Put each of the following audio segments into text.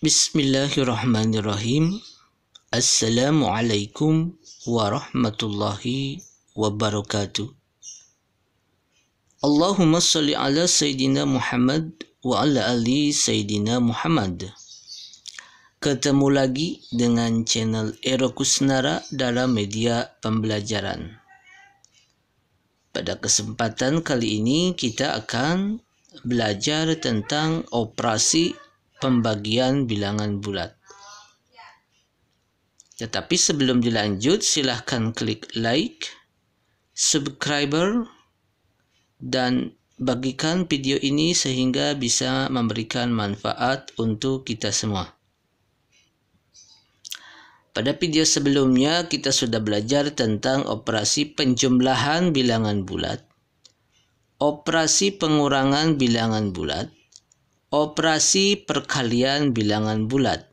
Bismillahirrahmanirrahim. Assalamualaikum warahmatullahi wabarakatuh. Allahumma salli ala Sayyidina Muhammad wa ala ali Sayyidina Muhammad. Ketemu lagi dengan channel Ero Kusnara dalam media pembelajaran. Pada kesempatan kali ini kita akan belajar tentang operasi pembagian bilangan bulat. Tetapi sebelum dilanjut, silahkan klik like, subscriber, dan bagikan video ini sehingga bisa memberikan manfaat untuk kita semua. Pada video sebelumnya, kita sudah belajar tentang operasi penjumlahan bilangan bulat, operasi pengurangan bilangan bulat, operasi perkalian bilangan bulat.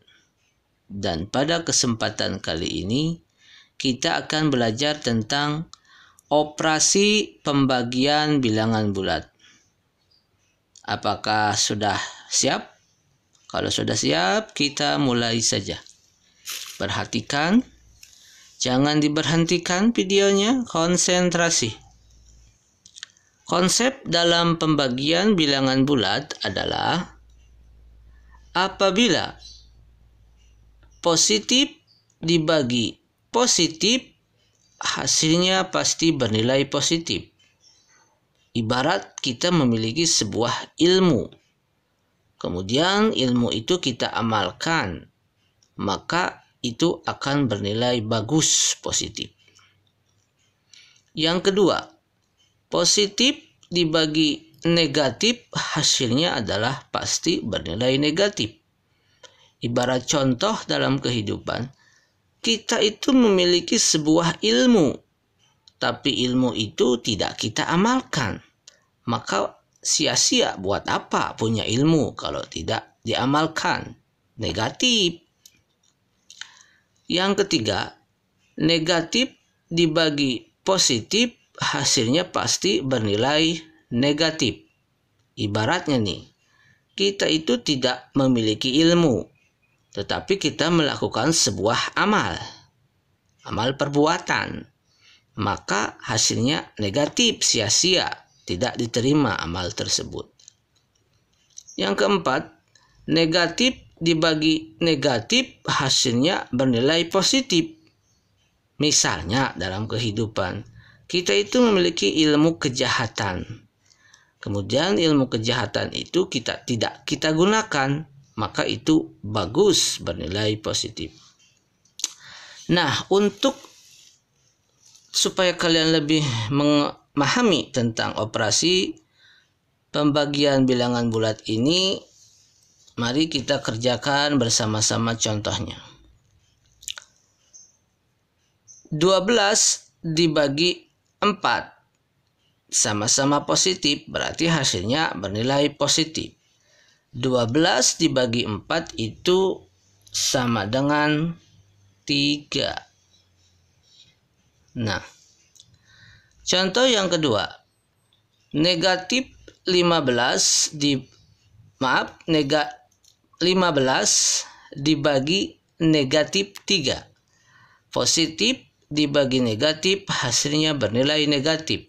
Dan pada kesempatan kali ini, kita akan belajar tentang operasi pembagian bilangan bulat. Apakah sudah siap? Kalau sudah siap, kita mulai saja. Perhatikan, jangan diberhentikan videonya, konsentrasi. Konsep dalam pembagian bilangan bulat adalah apabila positif dibagi positif, hasilnya pasti bernilai positif. Ibarat kita memiliki sebuah ilmu, kemudian ilmu itu kita amalkan, maka itu akan bernilai bagus positif. Yang kedua, Positif dibagi negatif hasilnya adalah pasti bernilai negatif. Ibarat contoh dalam kehidupan, kita itu memiliki sebuah ilmu, tapi ilmu itu tidak kita amalkan. Maka sia-sia buat apa punya ilmu kalau tidak diamalkan? Negatif. Yang ketiga, negatif dibagi positif hasilnya pasti bernilai negatif. Ibaratnya nih, kita itu tidak memiliki ilmu, tetapi kita melakukan sebuah amal, amal perbuatan, maka hasilnya negatif, sia-sia, tidak diterima amal tersebut. Yang keempat, negatif dibagi negatif hasilnya bernilai positif. Misalnya dalam kehidupan, kita itu memiliki ilmu kejahatan. Kemudian ilmu kejahatan itu kita tidak kita gunakan, maka itu bagus bernilai positif. Nah, untuk supaya kalian lebih memahami tentang operasi pembagian bilangan bulat ini, mari kita kerjakan bersama-sama contohnya. 12 dibagi 4. Sama-sama positif berarti hasilnya bernilai positif. 12 dibagi 4 itu sama dengan 3. Nah, contoh yang kedua. Negatif 15 di maaf, nega, 15 dibagi negatif 3. Positif dibagi negatif hasilnya bernilai negatif.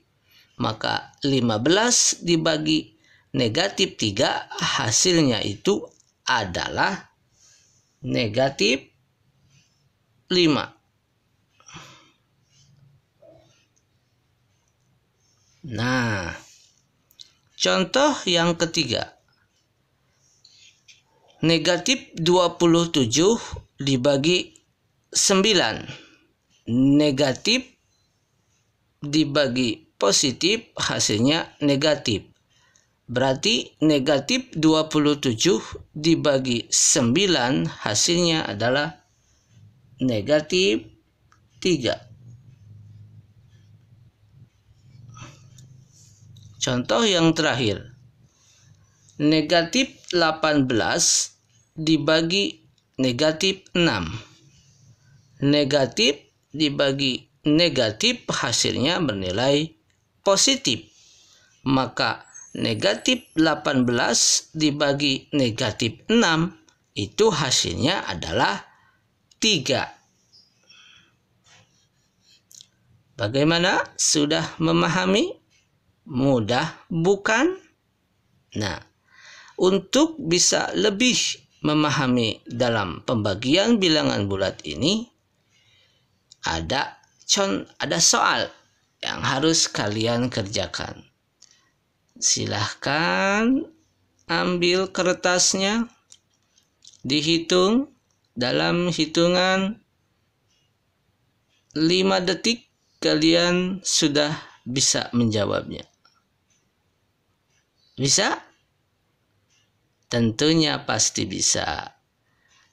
Maka 15 dibagi negatif 3 hasilnya itu adalah negatif 5. Nah, contoh yang ketiga. Negatif 27 dibagi 9 negatif dibagi positif hasilnya negatif. Berarti negatif 27 dibagi 9 hasilnya adalah negatif 3. Contoh yang terakhir. Negatif 18 dibagi negatif 6. Negatif dibagi negatif hasilnya bernilai positif. Maka negatif 18 dibagi negatif 6 itu hasilnya adalah 3. Bagaimana? Sudah memahami? Mudah bukan? Nah, untuk bisa lebih memahami dalam pembagian bilangan bulat ini, ada con ada soal yang harus kalian kerjakan. Silahkan ambil kertasnya, dihitung dalam hitungan 5 detik kalian sudah bisa menjawabnya. Bisa? Tentunya pasti bisa.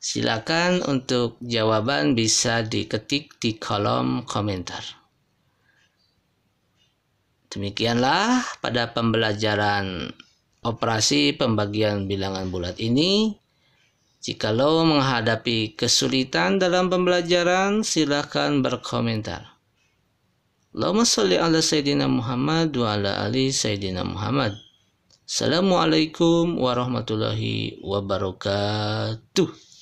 Silakan untuk jawaban bisa diketik di kolom komentar. Demikianlah pada pembelajaran operasi pembagian bilangan bulat ini. Jika lo menghadapi kesulitan dalam pembelajaran, silakan berkomentar. Allahumma salli ala Sayyidina Muhammad wa ala ali Sayyidina Muhammad. Assalamualaikum warahmatullahi wabarakatuh.